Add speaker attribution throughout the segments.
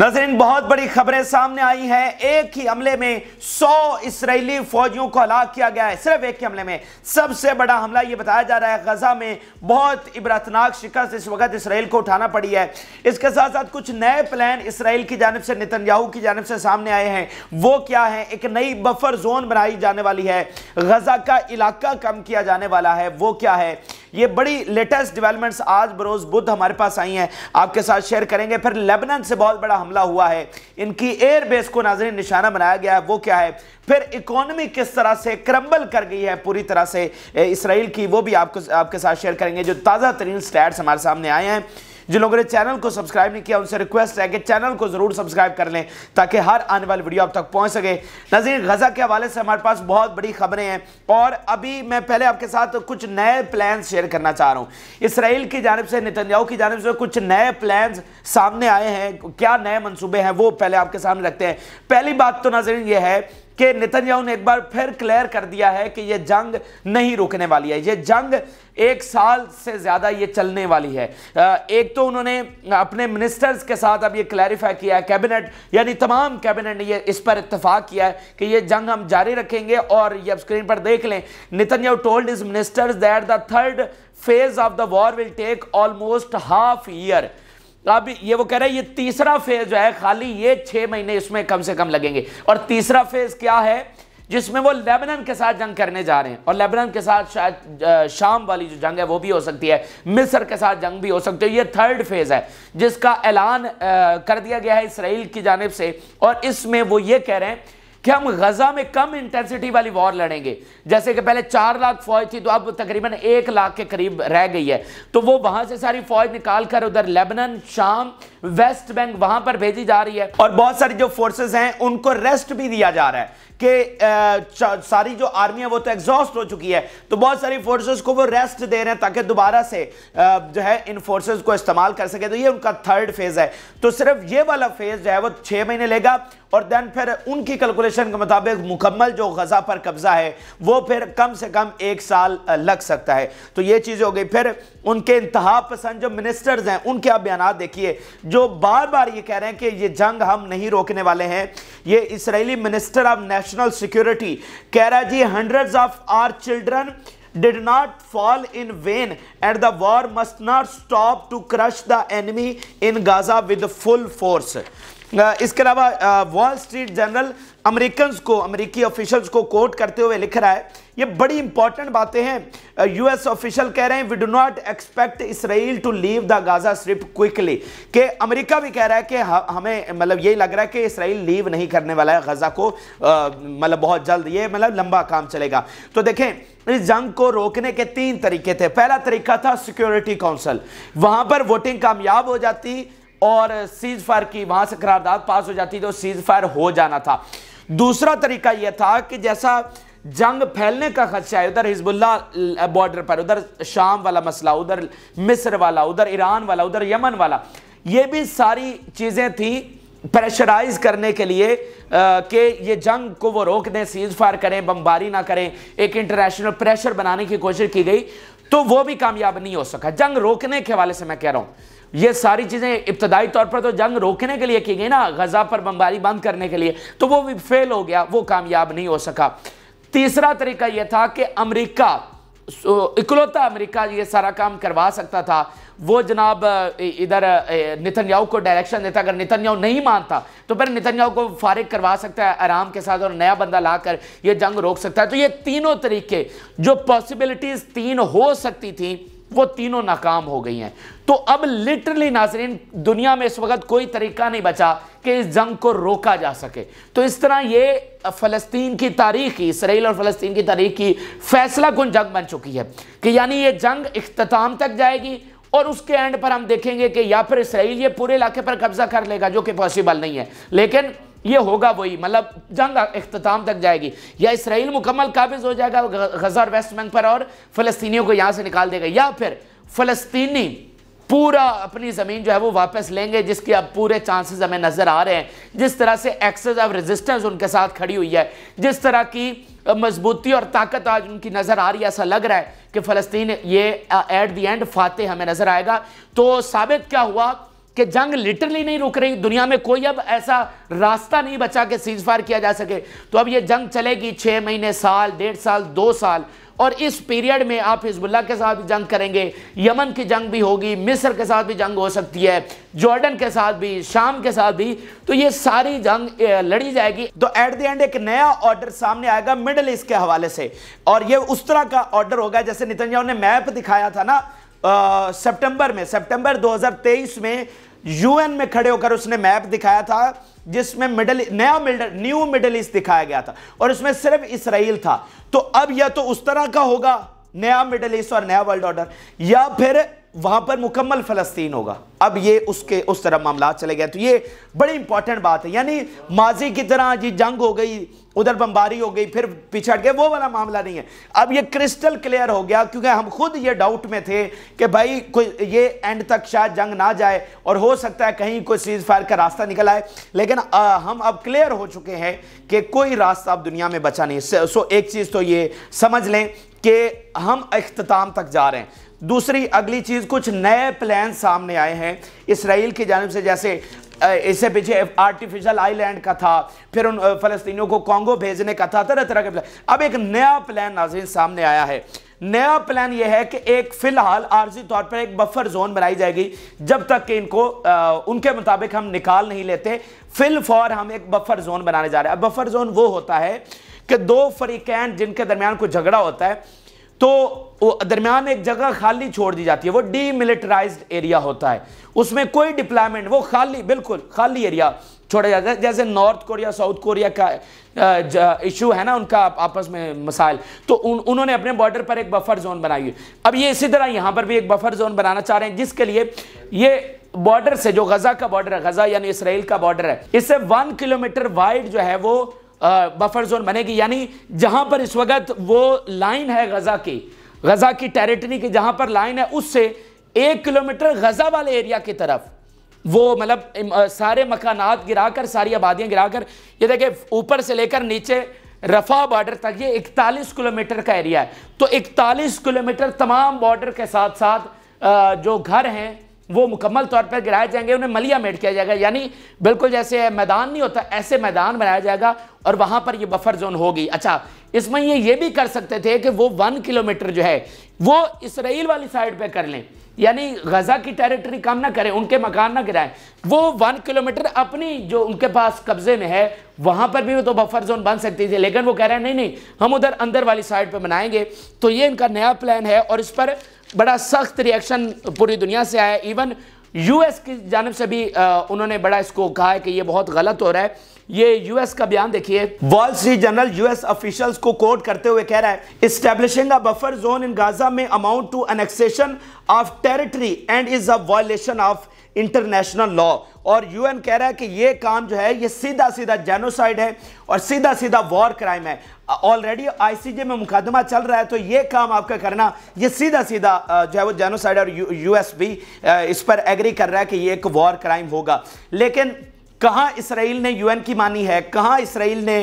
Speaker 1: नजरिन बहुत बड़ी खबरें सामने आई हैं एक ही हमले में 100 इसराइली फौजियों को हलाक किया गया है सिर्फ एक ही हमले में सबसे बड़ा हमला यह बताया जा रहा है गजा में बहुत इबरतनाक शिकस्त इस वक्त इसराइल को उठाना पड़ी है इसके साथ साथ कुछ नए प्लान इसराइल की जानब से नितनयाहू की जानब से सामने आए हैं वो क्या है एक नई बफर जोन बनाई जाने वाली है गजा का इलाका कम किया जाने वाला है वो क्या है ये बड़ी लेटेस्ट डेवलपमेंट्स आज बरोज बुद्ध हमारे पास आई हैं आपके साथ शेयर करेंगे फिर लेबनान से बहुत बड़ा हमला हुआ है इनकी एयरबेस को नाजर निशाना बनाया गया है वो क्या है फिर इकोनॉमी किस तरह से क्रम्बल कर गई है पूरी तरह से इसराइल की वो भी आपको आपके साथ शेयर करेंगे जो ताज़ा तरीन स्टैट्स हमारे सामने आए हैं जिन लोगों ने चैनल को सब्सक्राइब नहीं किया उनसे रिक्वेस्ट है कि चैनल को ज़रूर सब्सक्राइब कर लें ताकि हर आने वाली वीडियो आप तक पहुंच सके नजीर गजा के हवाले से हमारे पास बहुत बड़ी खबरें हैं और अभी मैं पहले आपके साथ कुछ नए प्लान शेयर करना चाह रहा हूँ इसराइल की जानब से नितनजाऊ की जानब से कुछ नए प्लान सामने आए हैं क्या नए मनसूबे हैं वो पहले आपके सामने रखते हैं पहली बात तो नजर यह है कि नितिन ने एक बार फिर क्लियर कर दिया है कि यह जंग नहीं रुकने वाली है ये जंग एक साल से ज़्यादा ये चलने वाली है एक तो उन्होंने अपने मिनिस्टर्स के साथ अब ये क्लैरिफाई किया है कैबिनेट यानी तमाम कैबिनेट ने ये इस पर इतफाक किया है कि ये जंग हम जारी रखेंगे और ये अब स्क्रीन पर देख लें नितिन told his ministers that the third phase of the war will take almost half year अब ये वो कह रहे हैं ये तीसरा फेज जो है खाली ये छह महीने इसमें कम से कम लगेंगे और तीसरा फेज क्या है जिसमें वो लेबनान के साथ जंग करने जा रहे हैं और लेबनान के साथ शायद शाम वाली जो जंग है वो भी हो सकती है मिस्र के साथ जंग भी हो सकती है ये थर्ड फेज़ है जिसका ऐलान कर दिया गया है इसराइल की जानब से और इसमें वो ये कह रहे हैं कि हम गजा में कम इंटेंसिटी वाली वॉर लड़ेंगे जैसे कि पहले चार लाख फौज थी तो अब तकरीबन एक लाख के करीब रह गई है तो वो वहां से सारी फौज निकाल कर उधर लेबनन शाम वेस्ट बैंक वहां पर भेजी जा रही है और बहुत सारी जो फोर्सेस हैं उनको रेस्ट भी दिया जा रहा है कि सारी जो आर्मी है वो तो एग्जॉस्ट हो चुकी है तो बहुत सारी फोर्सेस को वो रेस्ट दे रहे हैं ताकि दोबारा से जो है इन फोर्सेस को इस्तेमाल कर सके तो ये उनका थर्ड फेज है तो सिर्फ ये वाला फेज जो है वो छह महीने लेगा और देन फिर उनकी कैलकुलेशन क्वेश्चन के मुताबिक मुकम्मल जो गजा पर कब्जा है वो फिर कम से कम एक साल लग सकता है तो ये चीज हो गई फिर उनके इंतहा पसंद जो मिनिस्टर्स हैं उनके आप बयान देखिए जो बार बार ये कह रहे हैं कि ये जंग हम नहीं रोकने वाले हैं ये Israeli minister of national security कह रहा जी hundred of our children did not fall in vain and the war must not stop to crush the enemy in Gaza with full force. इसके अलावा वॉल स्ट्रीट जर्नल अमेरिकन को अमेरिकी officials को quote करते हुए लिख रहा है ये बड़ी इंपॉर्टेंट बातें हैं यूएस ऑफिशियल कह रहे हैं we do not expect Israel to leave the Gaza strip quickly के अमेरिका भी कह रहा है कि हमें मतलब यही लग रहा है कि इसराइल लीव नहीं करने वाला है गजा को मतलब बहुत जल्द ये मतलब लंबा काम चलेगा तो देखें इस जंग को रोकने के तीन तरीके थे पहला तरीका था सिक्योरिटी काउंसिल वहां पर वोटिंग कामयाब हो जाती और सीज फायर की वहां से करारदाद पास हो जाती तो सीज फायर हो जाना था दूसरा तरीका यह था कि जैसा जंग फैलने का खदशा है उधर हिजबुल्ला बॉर्डर पर उधर शाम वाला मसला उधर मिस्र वाला उधर ईरान वाला उधर यमन वाला ये भी सारी चीज़ें थी प्रेशराइज करने के लिए कि ये जंग को वो रोक दें सीज फायर करें बमबारी ना करें एक इंटरनेशनल प्रेशर बनाने की कोशिश की गई तो वो भी कामयाब नहीं हो सका जंग रोकने के हवाले से मैं कह रहा हूँ ये सारी चीज़ें इब्तदाई तौर पर तो जंग रोकने के लिए की गई ना गज़ा पर बमबारी बंद करने के लिए तो वो भी फेल हो गया वो कामयाब नहीं हो सका तीसरा तरीका ये था कि अमरीका इकलौता अमरीका ये सारा काम करवा सकता था वो जनाब इधर याहू को डायरेक्शन देता अगर नितन्याहू नहीं मानता तो फिर नितन्याहू को फारिग करवा सकता है आराम के साथ और नया बंदा लाकर ये जंग रोक सकता है तो ये तीनों तरीके जो पॉसिबिलिटीज़ तीन हो सकती थी वो तीनों नाकाम हो गई हैं तो अब लिटरली नाजरीन दुनिया में इस वक्त कोई तरीका नहीं बचा कि इस जंग को रोका जा सके तो इस तरह ये फ़लस्तीन की तारीख ही इसराइल और फ़लस्तीन की तारीख की फैसला कुन जंग बन चुकी है कि यानी ये जंग अख्ताम तक जाएगी और उसके एंड पर हम देखेंगे कि या फिर इसराइल ये पूरे इलाके पर कब्ज़ा कर लेगा जो कि पॉसिबल नहीं है लेकिन ये होगा वही मतलब जंग अख्ताम तक जाएगी या इसराइल मुकम्मल काबिज हो जाएगा गजा और वेस्ट बैंक पर और फ़लस्तियों को यहाँ से निकाल देगा या फिर फ़लस्तनी पूरा अपनी ज़मीन जो है वो वापस लेंगे जिसके अब पूरे चांसेस हमें नज़र आ रहे हैं जिस तरह से एक्सेस ऑफ रेजिस्टेंस उनके साथ खड़ी हुई है जिस तरह की मजबूती और ताकत आज उनकी नज़र आ रही है ऐसा लग रहा है कि फ़लस्तीन ये एट दी एंड फाते हमें नज़र आएगा तो साबित क्या हुआ कि जंग लिटरली नहीं रुक रही दुनिया में कोई अब ऐसा रास्ता नहीं बचा कि सीज फायर किया जा सके तो अब ये जंग चलेगी छः महीने साल डेढ़ साल दो साल और इस पीरियड में आप हिजबुल्ला के साथ भी जंग करेंगे यमन की जंग भी होगी मिस्र के साथ भी जंग हो सकती है जॉर्डन के साथ भी शाम के साथ भी तो ये सारी जंग लड़ी जाएगी तो एट द एंड एक नया ऑर्डर सामने आएगा मिडल ईस्ट के हवाले से और ये उस तरह का ऑर्डर होगा जैसे नितिन ने मैप दिखाया था ना सितंबर में सितंबर 2023 में यूएन में खड़े होकर उसने मैप दिखाया था जिसमें मिडल नया मिडल न्यू मिडल ईस्ट दिखाया गया था और उसमें सिर्फ इसराइल था तो अब या तो उस तरह का होगा नया मिडल ईस्ट और नया वर्ल्ड ऑर्डर या फिर वहां पर मुकम्मल फ़लस्तीन होगा अब ये उसके उस तरह मामला चले गए तो ये बड़ी इंपॉर्टेंट बात है यानी माजी की तरह जी जंग हो गई उधर बमबारी हो गई फिर पिछड़ गए वो वाला मामला नहीं है अब ये क्रिस्टल क्लियर हो गया क्योंकि हम खुद ये डाउट में थे कि भाई कोई ये एंड तक शायद जंग ना जाए और हो सकता है कहीं कोई सीज फायर का रास्ता निकल आए लेकिन आ, हम अब क्लियर हो चुके हैं कि कोई रास्ता अब दुनिया में बचा नहीं सो एक चीज़ तो ये समझ लें कि हम अख्ताम तक जा रहे हैं दूसरी अगली चीज़ कुछ नए प्लान सामने आए हैं इसराइल की जानब से जैसे इससे पीछे आर्टिफिशियल आइलैंड का था फिर उन फलस्तियों को कांगो भेजने का था तरह तरह के प्लान अब एक नया प्लान नाजिन सामने आया है नया प्लान यह है कि एक फिलहाल आर्जी तौर पर एक बफर जोन बनाई जाएगी जब तक कि इनको आ, उनके मुताबिक हम निकाल नहीं लेते फिल फॉर हम एक बफर जोन बनाने जा रहे हैं बफर जोन वो होता है कि दो फरीकैन जिनके दरमियान कोई झगड़ा होता है तो दरमियान एक जगह खाली छोड़ दी जाती है वो डीमिलिटराइज एरिया होता है उसमें कोई डिप्लॉयमेंट वो खाली बिल्कुल खाली एरिया छोड़ा जाता है जैसे नॉर्थ कोरिया साउथ कोरिया का इशू है ना उनका आपस में मसाइल तो उन, उन्होंने अपने बॉर्डर पर एक बफर जोन बनाई है अब ये इसी तरह यहाँ पर भी एक बफर जोन बनाना चाह रहे हैं जिसके लिए ये बॉर्डर से जो गजा का बॉर्डर है गजा यानी इसराइल का बॉर्डर है इससे वन किलोमीटर वाइड जो है वो बफर जोन बनेगी यानी जहां पर इस वक्त वो लाइन है गजा की गजा की टेरिटरी की जहां पर लाइन है उससे एक किलोमीटर गजा वाले एरिया की तरफ वो मतलब सारे मकानात गिराकर सारी गिरा गिराकर ये देखिए ऊपर से लेकर नीचे रफा बॉर्डर तक ये 41 किलोमीटर का एरिया है तो 41 किलोमीटर तमाम बॉर्डर के साथ साथ जो घर हैं वो मुकम्मल तौर पर गिराए जाएंगे उन्हें मलिया मेट किया जाएगा यानी बिल्कुल जैसे मैदान नहीं होता ऐसे मैदान बनाया जाएगा और वहाँ पर ये बफर जोन होगी अच्छा इसमें ये ये भी कर सकते थे कि वो वन किलोमीटर जो है वो इसराइल वाली साइड पे कर लें यानी गज़ा की टेरिटरी कम ना करें उनके मकान ना गिराएं वो वन किलोमीटर अपनी जो उनके पास कब्जे में है वहाँ पर भी वो तो बफर जोन बन सकती थी लेकिन वो कह रहे हैं नहीं नहीं हम उधर अंदर वाली साइड पर बनाएंगे तो ये इनका नया प्लान है और इस पर बड़ा सख्त रिएक्शन पूरी दुनिया से आया इवन यूएस की जानब से भी आ, उन्होंने बड़ा इसको कहा है कि ये बहुत गलत हो रहा है ये यूएस का बयान देखिए Wall Street Journal US officials को कोट करते हुए कह रहा है a buffer zone in Gaza में amount to annexation of territory and is a violation of international law और यूएन कह रहा है कि ये काम जो है ये सीधा सीधा जेनोसाइड है और सीधा सीधा वॉर क्राइम है ऑलरेडी आईसीजे में मुकदमा चल रहा है तो ये काम आपका करना ये सीधा सीधा जो है वो जेनोसाइड और यूएस भी इस पर एग्री कर रहा है कि ये एक वॉर क्राइम होगा लेकिन कहाँ इसराइल ने यूएन की मानी है कहाँ इसराइल ने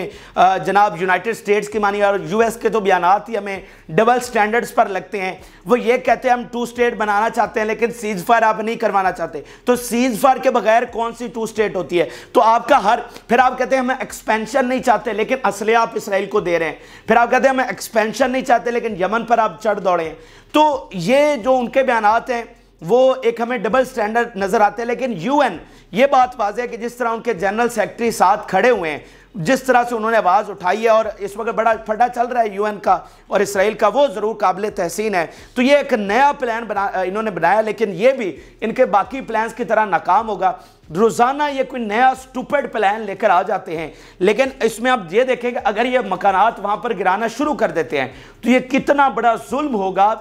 Speaker 1: जनाब यूनाइटेड स्टेट्स की मानी है और यूएस के जो तो बयान ही हमें डबल स्टैंडर्ड्स पर लगते हैं वो ये कहते हैं हम टू स्टेट बनाना चाहते हैं लेकिन सीज फायर आप नहीं करवाना चाहते तो सीज फायर के बगैर कौन सी टू स्टेट होती है तो आपका हर फिर आप कहते हैं हम एक्सपेंशन नहीं चाहते लेकिन असले आप इसराइल को दे रहे हैं फिर आप कहते हैं हम एक्सपेंशन नहीं चाहते लेकिन यमन पर आप चढ़ दौड़े तो ये जो उनके बयान हैं वो एक हमें डबल स्टैंडर्ड नज़र आते हैं लेकिन यूएन ये बात वाजह है कि जिस तरह उनके जनरल सेक्रेटरी साथ खड़े हुए हैं जिस तरह से उन्होंने आवाज़ उठाई है और इस वक्त बड़ा फटा चल रहा है यूएन का और इसराइल का वो ज़रूर काबिल तहसीन है तो ये एक नया प्लान बना इन्होंने बनाया लेकिन ये भी इनके बाकी प्लान्स की तरह नाकाम होगा रोज़ाना ये कोई नया स्टूपेड प्लान लेकर आ जाते हैं लेकिन इसमें आप ये देखेंगे अगर ये मकानात वहाँ पर गिराना शुरू कर देते हैं तो ये कितना बड़ा जुल्म होगा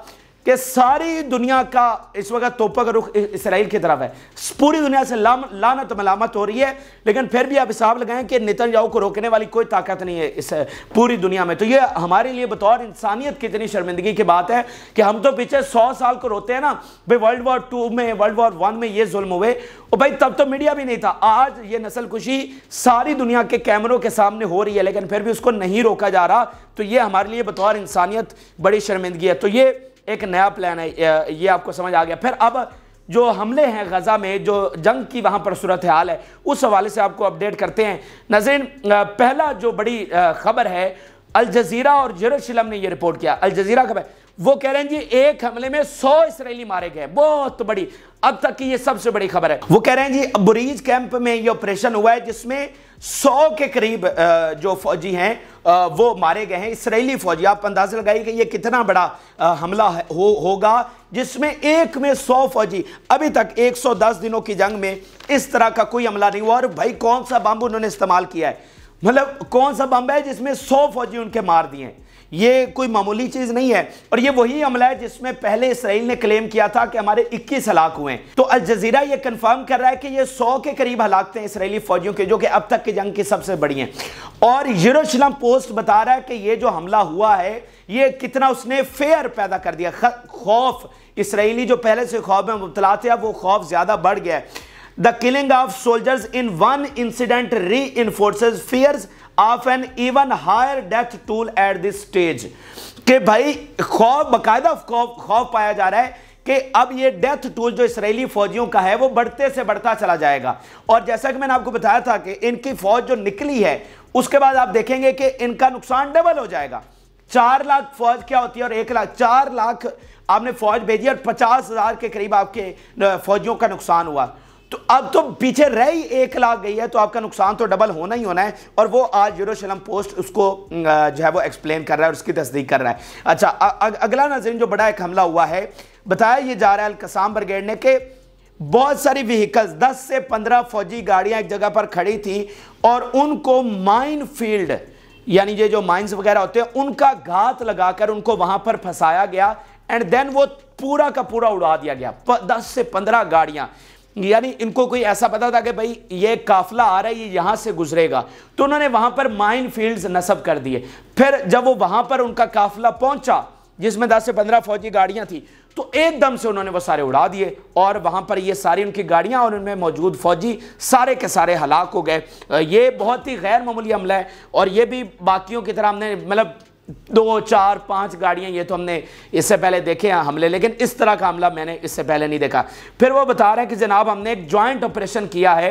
Speaker 1: कि सारी दुनिया का इस वक्त तोपा का रुख इसराइल की तरफ है पूरी दुनिया से लाम लानत मलामत हो रही है लेकिन फिर भी आप हिसाब लगाएं कि नितनजाओ को रोकने वाली कोई ताकत नहीं है इस पूरी दुनिया में तो ये हमारे लिए बतौर इंसानियत कितनी शर्मिंदगी की बात है कि हम तो पीछे सौ साल को रोते हैं ना भाई वर्ल्ड वॉर टू में वर्ल्ड वॉर वन में ये जुल्म हुए और भाई तब तो मीडिया भी नहीं था आज ये नस्ल खुशी सारी दुनिया के कैमरों के सामने हो रही है लेकिन फिर भी उसको नहीं रोका जा रहा तो ये हमारे लिए बतौर इंसानियत बड़ी शर्मिंदगी है तो ये एक नया प्लान है ये आपको समझ आ गया फिर अब जो हमले हैं गज़ा में जो जंग की वहाँ पर सूरत हाल है उस हवाले से आपको अपडेट करते हैं नजर पहला जो बड़ी खबर है अल जजीरा और जरूशलम ने यह रिपोर्ट किया अल जजीरा खबर वो कह रहे हैं जी एक हमले में सौ इसराइली मारे गए बहुत बड़ी अब तक की ये सबसे बड़ी खबर है वो कह रहे हैं जी बुरीज कैंप में ये ऑपरेशन हुआ है जिसमें सौ के करीब जो फौजी हैं वो मारे गए हैं इसराइली फौजी आप अंदाजा लगाइए कि ये कितना बड़ा हमला हो होगा जिसमें एक में सौ फौजी अभी तक 110 दिनों की जंग में इस तरह का कोई हमला नहीं हुआ और भाई कौन सा बम उन्होंने इस्तेमाल किया है मतलब कौन सा बम है जिसमें सौ फौजी उनके मार दिए ये कोई मामूली चीज़ नहीं है और ये वही हमला है जिसमें पहले इसराइल ने क्लेम किया था कि हमारे 21 हलाक हुए तो अल जजीरा ये कंफर्म कर रहा है कि ये 100 के करीब हलाक थे इसराइली फौजियों के जो कि अब तक की जंग की सबसे बड़ी हैं और यरूशलेम पोस्ट बता रहा है कि ये जो हमला हुआ है ये कितना उसने फेयर पैदा कर दिया खौफ इसराइली जो पहले से खौफ में मुबतला थे अब वो खौफ ज़्यादा बढ़ गया है the killing of soldiers in one incident reinforce fears of an even higher death toll at this stage के भाई खौफ बाकायदा खौफ खौफ पाया जा रहा है कि अब ये डेथ टूल जो इसराइली फौजियों का है वो बढ़ते से बढ़ता चला जाएगा और जैसा कि मैंने आपको बताया था कि इनकी फौज जो निकली है उसके बाद आप देखेंगे कि इनका नुकसान डबल हो जाएगा चार लाख फौज क्या होती है और एक लाख चार लाख आपने फौज भेजी और पचास हजार के करीब आपके फौजियों का नुकसान हुआ तो अब तो पीछे रह ही एक लाख गई है तो आपका नुकसान तो डबल होना ही होना है और वो आज यूरोशलम पोस्ट उसको जो है वो एक्सप्लेन कर रहा है और उसकी तस्दीक कर रहा है अच्छा अगला नजर जो बड़ा एक हमला हुआ है बताया ये जा रहा है अलकसाम ब्रिगेड ने कि बहुत सारी व्हीकल्स दस से पंद्रह फौजी गाड़ियां एक जगह पर खड़ी थी और उनको माइन फील्ड यानी ये जो माइंस वगैरह होते हैं उनका घात लगाकर उनको वहां पर फंसाया गया एंड देन वो पूरा का पूरा उड़ा दिया गया दस से पंद्रह गाड़ियां यानी इनको कोई ऐसा पता था कि भाई ये काफिला आ रहा है ये यहाँ से गुजरेगा तो उन्होंने वहाँ पर माइन फील्ड्स नसब कर दिए फिर जब वो वहाँ पर उनका काफिला पहुँचा जिसमें दस से पंद्रह फौजी गाड़ियाँ थी तो एकदम से उन्होंने वो सारे उड़ा दिए और वहाँ पर ये सारी उनकी गाड़ियाँ और उनमें मौजूद फौजी सारे के सारे हलाक हो गए ये बहुत ही गैर मामूली हमला है और ये भी बाकियों की तरह हमने मतलब दो चार पांच गाड़ियां ये तो हमने इससे पहले देखे हैं हमले लेकिन इस तरह का हमला मैंने इससे पहले नहीं देखा फिर वो बता रहे हैं कि जनाब हमने एक ज्वाइंट ऑपरेशन किया है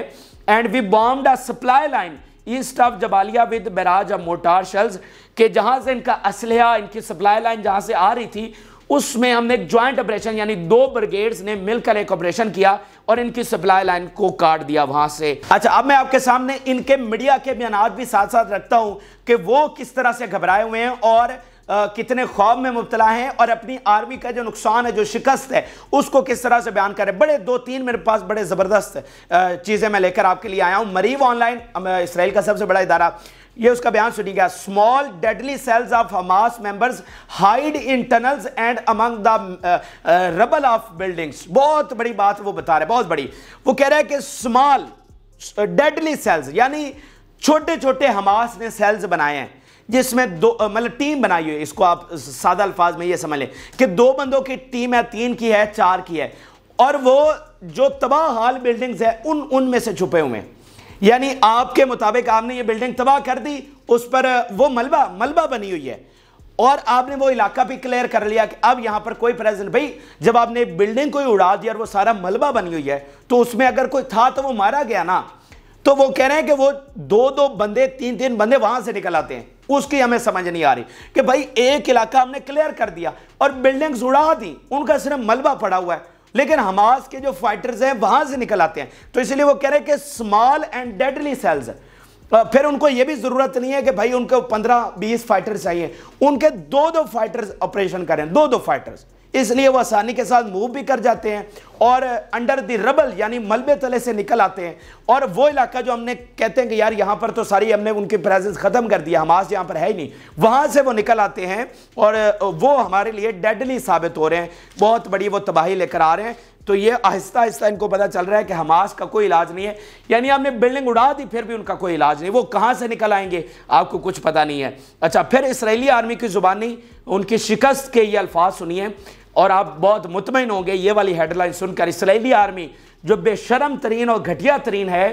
Speaker 1: and we bomb a supply line east of Jabalia with barrage of mortar shells के जहां से इनका असलहा इनकी सप्लाई लाइन जहां से आ रही थी उसमें हमने एक ज्वाइंट ऑपरेशन यानी दो ब्रिगेड्स ने मिलकर एक ऑपरेशन किया और इनकी सप्लाई लाइन को काट दिया वहां से अच्छा अब मैं आपके सामने इनके मीडिया के बयान भी साथ साथ रखता हूं कि वो किस तरह से घबराए हुए हैं और आ, कितने खौफ में मुबतला हैं और अपनी आर्मी का जो नुकसान है जो शिकस्त है उसको किस तरह से बयान करें बड़े दो तीन मेरे पास बड़े ज़बरदस्त चीज़ें मैं लेकर आपके लिए आया हूँ मरीब ऑनलाइन इसराइल का सबसे बड़ा इदारा ये उसका बयान गया small deadly cells of Hamas members hide in tunnels and among the rubble of buildings बहुत बड़ी बात वो बता रहे बहुत बड़ी वो कह रहा है कि स्मॉल डेडली सेल्स यानी छोटे छोटे हमास ने सेल्स बनाए हैं जिसमें दो uh, मतलब टीम बनाई हुई है इसको आप सादा अल्फाज में ये समझ लें कि दो बंदों की टीम है तीन की है चार की है और वो जो तबाह हाल बिल्डिंग्स है उन उनमें से छुपे हुए हैं यानी आपके मुताबिक आपने ये बिल्डिंग तबाह कर दी उस पर वो मलबा मलबा बनी हुई है और आपने वो इलाका भी क्लियर कर लिया कि अब यहां पर कोई प्रेजेंट भाई जब आपने बिल्डिंग कोई उड़ा दिया और वो सारा मलबा बनी हुई है तो उसमें अगर कोई था तो वो मारा गया ना तो वो कह रहे हैं कि वो दो दो बंदे तीन तीन बंदे वहां से निकल आते हैं उसकी हमें समझ नहीं आ रही कि भाई एक इलाका हमने क्लियर कर दिया और बिल्डिंग्स उड़ा दी उनका सिर्फ मलबा पड़ा हुआ है लेकिन हमास के जो फाइटर्स हैं वहां से निकल आते हैं तो इसलिए वो कह रहे हैं कि स्मॉल एंड डेडली सेल्स फिर उनको ये भी जरूरत नहीं है कि भाई उनको 15 20 फाइटर्स चाहिए उनके दो दो फाइटर्स ऑपरेशन करें दो दो फाइटर्स इसलिए वह आसानी के साथ मूव भी कर जाते हैं और अंडर द रबल यानी मलबे तले से निकल आते हैं और वो इलाका जो हमने कहते हैं कि यार यहाँ पर तो सारी हमने उनकी प्रेजेंस ख़त्म कर दिया हमास यहाँ पर है ही नहीं वहाँ से वो निकल आते हैं और वो हमारे लिए डेडली साबित हो रहे हैं बहुत बड़ी वो तबाही लेकर आ रहे हैं तो ये आहिस्ता आहिस्ता इनको पता चल रहा है कि हमास का कोई इलाज नहीं है यानी आपने बिल्डिंग उड़ा दी फिर भी उनका कोई इलाज नहीं वो कहाँ से निकल आएंगे आपको कुछ पता नहीं है अच्छा फिर इसराइली आर्मी की ज़ुबानी उनकी शिकस्त के ये अल्फाज सुनिए और आप बहुत मुतमिन होंगे ये वाली हेडलाइन सुनकर इसराइली आर्मी जो बेशरम तरीन और घटिया तरीन है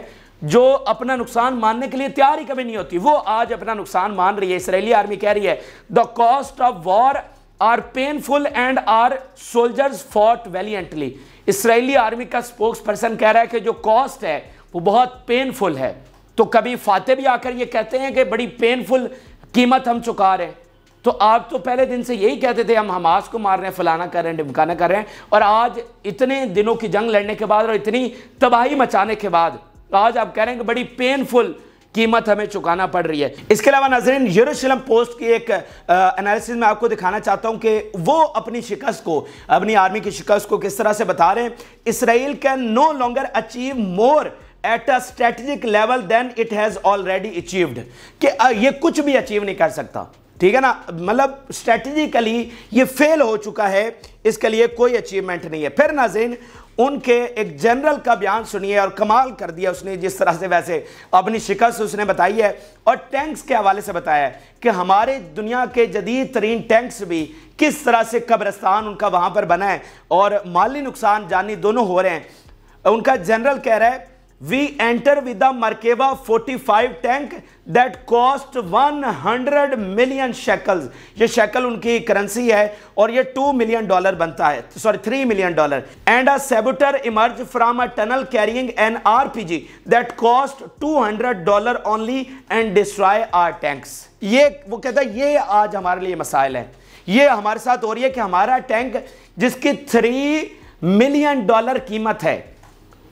Speaker 1: जो अपना नुकसान मानने के लिए तैयार ही कभी नहीं होती वो आज अपना नुकसान मान रही है इसराइली आर्मी कह रही है the cost of war are painful and our soldiers fought valiantly Israeli army का स्पोक्स पर्सन कह रहा है कि जो कॉस्ट है वो बहुत पेनफुल है तो कभी फाते भी आकर ये कहते हैं कि बड़ी पेनफुल कीमत हम चुका रहे हैं तो आप तो पहले दिन से यही कहते थे हम हमास को मार रहे हैं फलाना कर रहे हैं ढिमकाना कर रहे हैं और आज इतने दिनों की जंग लड़ने के बाद और इतनी तबाही मचाने के बाद आज आप कह रहे हैं कि बड़ी पेनफुल कीमत हमें चुकाना पड़ रही है इसके अलावा नाजरीन यूरोशलम पोस्ट की एक एनालिसिस में आपको दिखाना चाहता हूं कि वो अपनी शिकस्त को अपनी आर्मी की शिकस्त को किस तरह से बता रहे हैं Israel can no longer achieve more at a strategic level than it has already achieved कि ये कुछ भी अचीव नहीं कर सकता ठीक है ना मतलब स्ट्रेटजिकली ये फेल हो चुका है इसके लिए कोई अचीवमेंट नहीं है फिर नाजिन उनके एक जनरल का बयान सुनिए और कमाल कर दिया उसने जिस तरह से वैसे अपनी शिकस्त उसने बताई है और टैंक्स के हवाले से बताया है कि हमारे दुनिया के जदीद तरीन टैंक्स भी किस तरह से कब्रस्तान उनका वहाँ पर बना है और माली नुकसान जानी दोनों हो रहे हैं उनका जनरल कह रहा है we enter with the Merkava 45 tank that cost 100 million shekels. ये shekel उनकी currency है और ये 2 million dollar बनता है sorry 3 million dollar. And a saboteur emerged from a tunnel carrying an RPG that cost 200 dollar only and destroy our tanks. ये वो कहता है ये आज हमारे लिए मसाइल है ये हमारे साथ हो रही है कि हमारा टैंक जिसकी थ्री मिलियन डॉलर कीमत है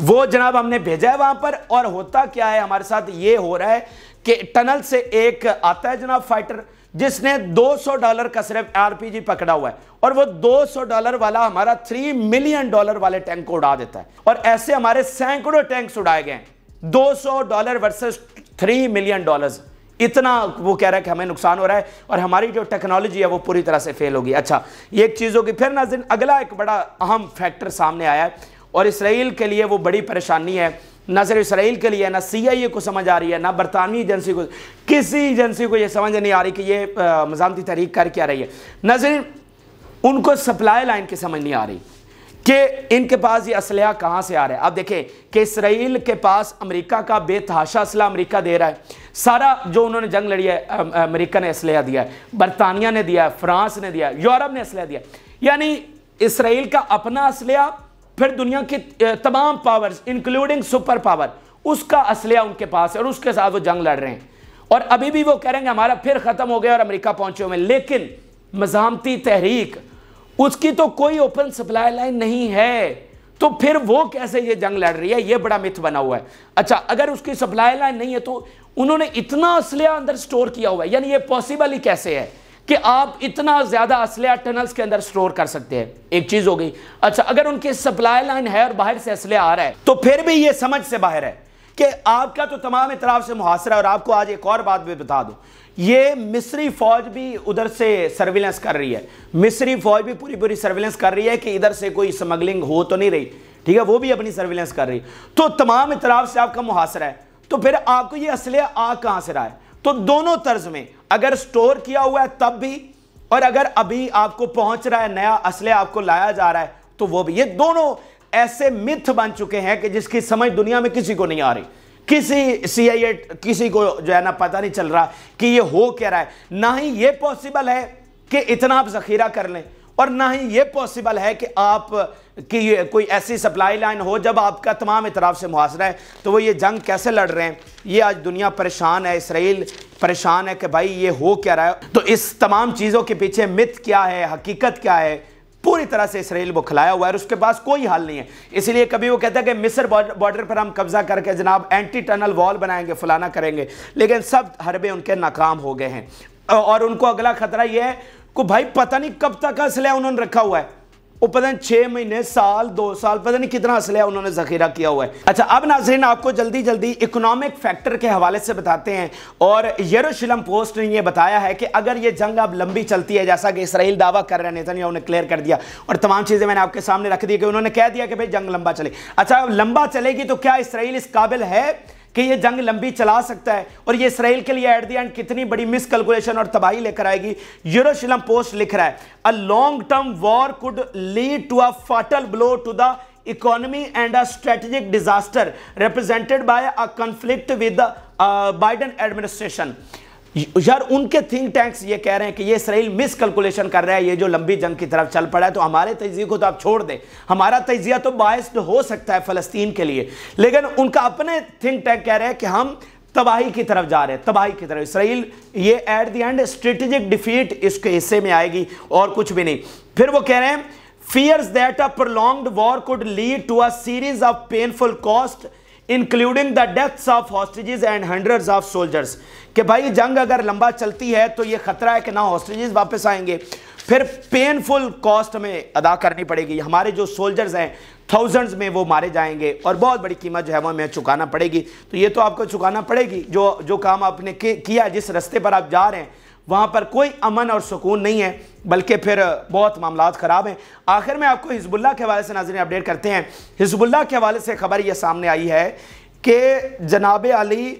Speaker 1: वो जनाब हमने भेजा है वहां पर और होता क्या है हमारे साथ ये हो रहा है कि टनल से एक आता है जनाब फाइटर जिसने 200 डॉलर का सिर्फ आरपीजी पकड़ा हुआ है और वो 200 डॉलर वाला हमारा 3 मिलियन डॉलर वाले टैंक को उड़ा देता है और ऐसे हमारे सैकड़ों टैंक्स उड़ाए गए दो 200 डॉलर वर्सेस 3 मिलियन डॉलर्स इतना वो कह रहा है कि हमें नुकसान हो रहा है और हमारी जो टेक्नोलॉजी है वो पूरी तरह से फेल होगी अच्छा ये एक चीज़ होगी फिर नाजिन अगला एक बड़ा अहम फैक्टर सामने आया है और इसराइल के लिए वो बड़ी परेशानी है ना सिर्फ इसराइल के लिए ना सी को समझ आ रही है ना बरतानवी एजेंसी को किसी एजेंसी को ये समझ नहीं आ रही कि ये मजामती तहरीक कर क्या रही है ना सिर्फ उनको सप्लाई लाइन की समझ नहीं आ रही कि इनके पास ये असलहा कहाँ से आ रहा है आप देखें कि इसराइल के पास अमेरिका का बेतहाशा असला अमेरिका दे रहा है सारा जो उन्होंने जंग लड़ी है अमेरिका ने असलह दिया है बरतानिया ने दिया है फ्रांस ने दिया है यूरोप ने असलह दिया यानी इसराइल का अपना असलह फिर दुनिया की तमाम पावर्स इंक्लूडिंग सुपर पावर उसका असलिया उनके पास है और उसके साथ वो जंग लड़ रहे हैं और अभी भी वो कह रहे हैं हमारा फिर ख़त्म हो गया और अमेरिका पहुंचे हुए लेकिन मजामती तहरीक उसकी तो कोई ओपन सप्लाई लाइन नहीं है तो फिर वो कैसे ये जंग लड़ रही है ये बड़ा मिथ बना हुआ है अच्छा अगर उसकी सप्लाई लाइन नहीं है तो उन्होंने इतना असलिया अंदर स्टोर किया हुआ है यानी ये पॉसिबल ही कैसे है कि आप इतना ज़्यादा असलह टनल्स के अंदर स्टोर कर सकते हैं एक चीज़ हो गई अच्छा अगर उनकी सप्लाई लाइन है और बाहर से असलह आ रहा है तो फिर भी ये समझ से बाहर है कि आपका तो तमाम इतराफ से मुहासरा और आपको आज एक और बात भी बता दो ये मिस्री फौज भी उधर से सर्विलेंस कर रही है मिस्री फौज भी पूरी पूरी सर्विलेंस कर रही है कि इधर से कोई स्मगलिंग हो तो नहीं रही ठीक है वो भी अपनी सर्विलेंस कर रही है तो तमाम इतराफ से आपका मुहासरा है तो फिर आपको ये असले आ कहां से रहा है तो दोनों तर्ज में अगर स्टोर किया हुआ है तब भी और अगर अभी आपको पहुंच रहा है नया असले आपको लाया जा रहा है तो वो भी ये दोनों ऐसे मिथ बन चुके हैं कि जिसकी समझ दुनिया में किसी को नहीं आ रही किसी सी आई किसी को जो है ना पता नहीं चल रहा कि ये हो क्या रहा है ना ही ये पॉसिबल है कि इतना आप जखीरा कर लें और ना ही ये पॉसिबल है कि आप कि ये कोई ऐसी सप्लाई लाइन हो जब आपका तमाम इतराफ़ से मुहासरा है तो वो ये जंग कैसे लड़ रहे हैं ये आज दुनिया परेशान है इसराइल परेशान है कि भाई ये हो क्या रहा है तो इस तमाम चीज़ों के पीछे मिथ क्या है हकीकत क्या है पूरी तरह से इसराइल वो खिलाया हुआ है और उसके पास कोई हल नहीं है इसलिए कभी वो कहता है कि मिस्र बॉर्डर पर हम कब्जा करके जनाब एंटी टनल वॉल बनाएंगे फलाना करेंगे लेकिन सब हरबे उनके नाकाम हो गए हैं और उनको अगला खतरा यह है को भाई पता नहीं कब तक असलह उन्होंने रखा हुआ है वो पता नहीं छह महीने साल दो साल पता नहीं कितना असलह उन्होंने जखीरा किया हुआ है अच्छा अब नाजरीन आपको जल्दी जल्दी इकोनॉमिक फैक्टर के हवाले से बताते हैं और यरूशलम पोस्ट ने ये बताया है कि अगर ये जंग अब लंबी चलती है जैसा कि इसराइल दावा कर रहे नेता ने क्लियर कर दिया और तमाम चीज़ें मैंने आपके सामने रख दी कि उन्होंने कह दिया कि भाई जंग लंबा चले अच्छा लंबा चलेगी तो क्या इसराइल इस काबिल है कि ये जंग लंबी चला सकता है और ये इसराइल के लिए एट दी एंड कितनी बड़ी मिसकलकुलेशन और तबाही लेकर आएगी यूरोशिलम पोस्ट लिख रहा है a long term war could lead to a fatal blow to the economy and a strategic disaster represented by a conflict with Biden administration यार उनके थिंक टैंक्स ये कह रहे हैं कि ये इसराइल मिसकलकुलेशन कर रहा है ये जो लंबी जंग की तरफ चल पड़ा है तो हमारे तजिए को तो आप छोड़ दें हमारा तजिया तो बायस हो सकता है फ़लस्तीन के लिए लेकिन उनका अपने थिंक टैंक कह रहे हैं कि हम तबाही की तरफ जा रहे हैं तबाही की तरफ इसराइल ये at the end strategic defeat इसके हिस्से में आएगी और कुछ भी नहीं फिर वो कह रहे हैं fears that a prolonged war could lead to a series of painful cost including the deaths of hostages and hundreds of soldiers कि भाई जंग अगर लंबा चलती है तो ये खतरा है कि ना हॉस्टेजेस वापस आएंगे फिर पेनफुल कॉस्ट में अदा करनी पड़ेगी हमारे जो सोल्जर्स हैं थाउजेंड्स में वो मारे जाएंगे और बहुत बड़ी कीमत जो है वो हमें चुकाना पड़ेगी तो ये तो आपको चुकाना पड़ेगी जो जो काम आपने किया जिस रास्ते पर आप जा रहे हैं वहाँ पर कोई अमन और सुकून नहीं है बल्कि फिर बहुत मामला ख़राब हैं आखिर में आपको हिजबुल्ला के हवाले से नाजरें अपडेट करते हैं हिजबुल्ला के हवाले से खबर यह सामने आई है कि जनाब अली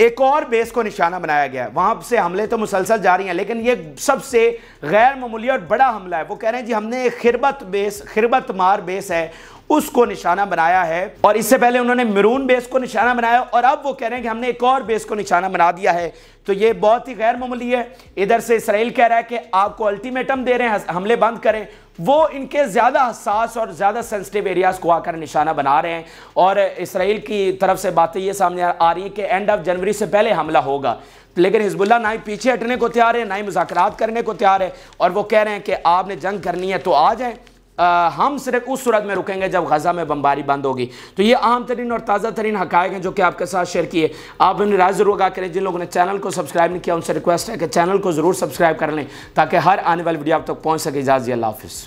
Speaker 1: एक और बेस को निशाना बनाया गया है वहाँ से हमले तो मुसलसल जारी हैं लेकिन ये सबसे गैर ममूली और बड़ा हमला है वो कह रहे हैं जी हमने एक खिरबत बेस खिरबत मार बेस है उसको निशाना बनाया है और इससे पहले उन्होंने मरून बेस को निशाना बनाया और अब वो कह रहे हैं कि हमने एक और बेस को निशाना बना दिया है तो ये बहुत ही गैर मामूली है इधर से इसराइल कह रहा है कि आपको अल्टीमेटम दे रहे हैं हमले बंद करें वो इनके ज़्यादा हसास और ज़्यादा सेंसिटिव एरियाज़ को आकर निशाना बना रहे हैं और इसराइल की तरफ से बातें ये सामने आ रही हैं कि एंड ऑफ जनवरी से पहले हमला होगा लेकिन हिजबुल्ला ना ही पीछे हटने को तैयार है ना ही मुजाकर करने को तैयार है और वो कह रहे हैं कि आपने जंग करनी है तो आ जाए आ, हम सिर्फ उस सूरत में रुकेंगे जब गज़ा में बम्बारी बंद होगी तो ये अहम तरीन और ताज़ा तरीन हक हैं जो कि आपके साथ शेयर किए आप इन राय ज़रूर आगा करें जिन लोगों ने चैनल को सब्सक्राइब नहीं किया उनसे रिक्वेस्ट है कि चैनल को ज़रूर सब्सक्राइब कर लें ताकि हर आने वाली वीडियो आप तक तो पहुँच सके इजाज़ी अल्लाह हाफिज़